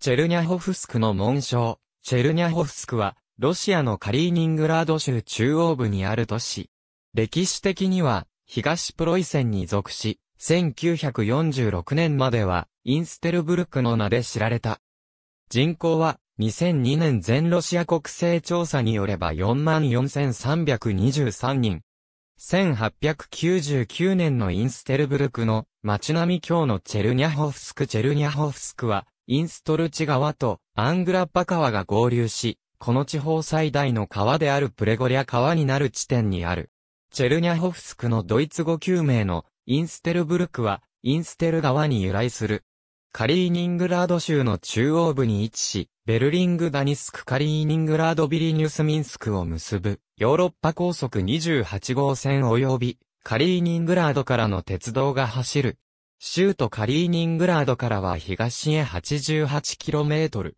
チェルニャホフスクの紋章。チェルニャホフスクは、ロシアのカリーニングラード州中央部にある都市。歴史的には、東プロイセンに属し、1946年までは、インステルブルクの名で知られた。人口は、2002年全ロシア国勢調査によれば44,323人。1899年のインステルブルクの街並み今日のチェルニャホフスクチェルニャホフスクはインストルチ川とアングラッパ川が合流し、この地方最大の川であるプレゴリア川になる地点にある。チェルニャホフスクのドイツ語救命のインステルブルクはインステル川に由来する。カリーニングラード州の中央部に位置し、ベルリング・ダニスク・カリーニングラード・ビリニュス・ミンスクを結ぶ、ヨーロッパ高速28号線及び、カリーニングラードからの鉄道が走る、州都カリーニングラードからは東へ 88km。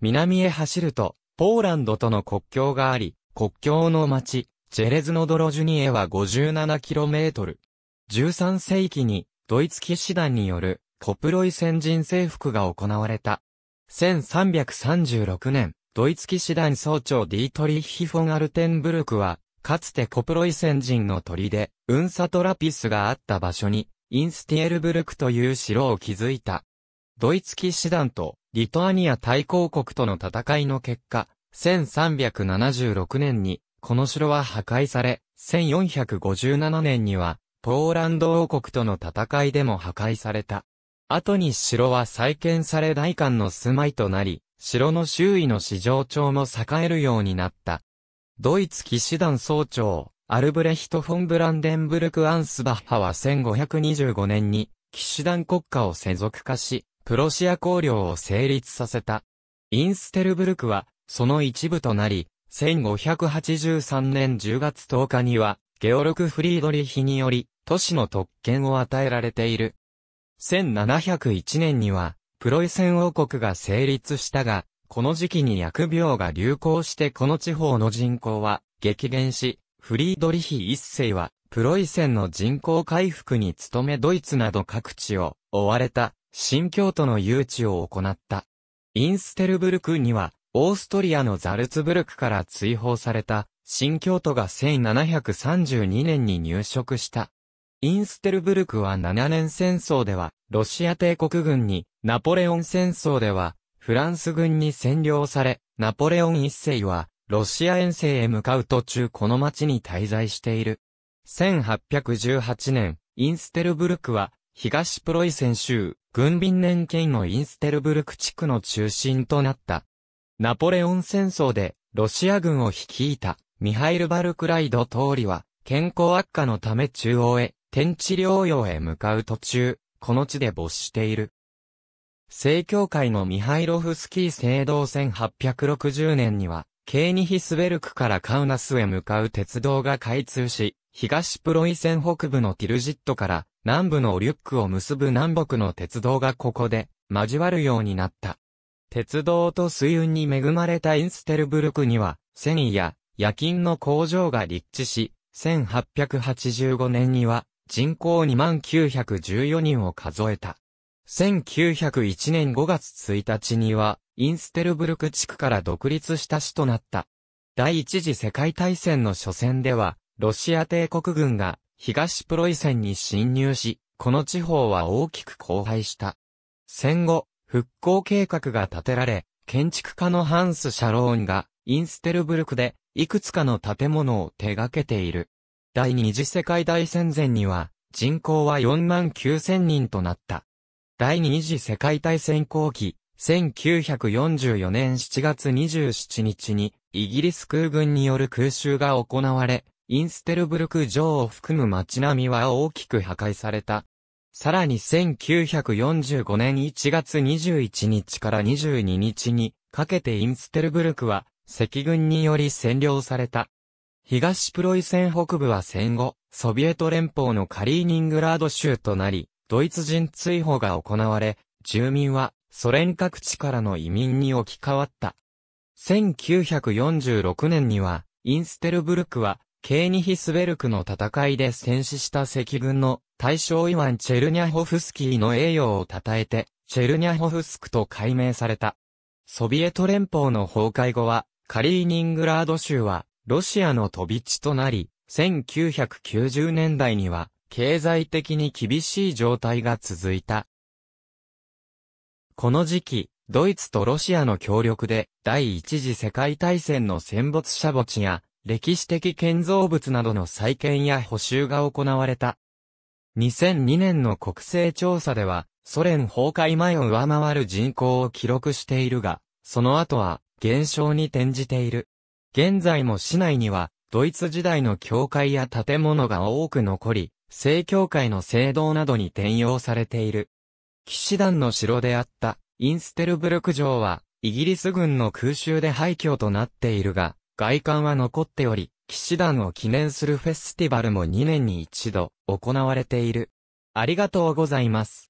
南へ走ると、ポーランドとの国境があり、国境の町、ジェレズノドロジュニエは 57km。13世紀に、ドイツ騎士団による、コプロイ先人征服が行われた。1336年、ドイツ騎士団総長ディートリッヒ・フォン・アルテンブルクは、かつてコプロイ先人の砦、ウンサトラピスがあった場所に、インスティエルブルクという城を築いた。ドイツ騎士団とリトアニア大公国との戦いの結果、1376年にこの城は破壊され、1457年にはポーランド王国との戦いでも破壊された。後に城は再建され大官の住まいとなり、城の周囲の市場町も栄えるようになった。ドイツ騎士団総長、アルブレヒト・フォン・ブランデンブルク・アンスバッハは1525年に、騎士団国家を世俗化し、プロシア公領を成立させた。インステルブルクは、その一部となり、1583年10月10日には、ゲオルク・フリードリヒにより、都市の特権を与えられている。1701年には、プロイセン王国が成立したが、この時期に薬病が流行してこの地方の人口は激減し、フリードリヒ一世は、プロイセンの人口回復に努めドイツなど各地を追われた新京都の誘致を行った。インステルブルクには、オーストリアのザルツブルクから追放された新京都が1732年に入植した。インステルブルクは7年戦争では、ロシア帝国軍に、ナポレオン戦争では、フランス軍に占領され、ナポレオン一世は、ロシア遠征へ向かう途中この町に滞在している。1818年、インステルブルクは、東プロイセン州、軍便年権のインステルブルク地区の中心となった。ナポレオン戦争で、ロシア軍を率いた、ミハイル・バルクライド・通りは、健康悪化のため中央へ、天地療養へ向かう途中、この地で没している。正教会のミハイロフスキー聖堂1860年には、ケーニヒスベルクからカウナスへ向かう鉄道が開通し、東プロイセン北部のティルジットから南部のオリュックを結ぶ南北の鉄道がここで交わるようになった。鉄道と水運に恵まれたインステルブルクには、繊維や夜勤の工場が立地し、1885年には人口2914人を数えた。1901年5月1日には、インステルブルク地区から独立した市となった。第一次世界大戦の初戦では、ロシア帝国軍が東プロイセンに侵入し、この地方は大きく荒廃した。戦後、復興計画が立てられ、建築家のハンス・シャローンが、インステルブルクで、いくつかの建物を手掛けている。第二次世界大戦前には、人口は4万9000人となった。第二次世界大戦後期、1944年7月27日に、イギリス空軍による空襲が行われ、インステルブルク城を含む街並みは大きく破壊された。さらに1945年1月21日から22日にかけてインステルブルクは赤軍により占領された。東プロイセン北部は戦後、ソビエト連邦のカリーニングラード州となり、ドイツ人追放が行われ、住民はソ連各地からの移民に置き換わった。1946年には、インステルブルクは、ケーニヒスベルクの戦いで戦死した赤軍の大将イワン・チェルニャホフスキーの栄誉を称えて、チェルニャホフスクと改名された。ソビエト連邦の崩壊後は、カリーニングラード州は、ロシアの飛び地となり、1990年代には、経済的に厳しい状態が続いた。この時期、ドイツとロシアの協力で、第一次世界大戦の戦没者墓地や、歴史的建造物などの再建や補修が行われた。2002年の国勢調査では、ソ連崩壊前を上回る人口を記録しているが、その後は減少に転じている。現在も市内には、ドイツ時代の教会や建物が多く残り、正教会の聖堂などに転用されている。騎士団の城であったインステルブルク城はイギリス軍の空襲で廃墟となっているが、外観は残っており、騎士団を記念するフェスティバルも2年に一度行われている。ありがとうございます。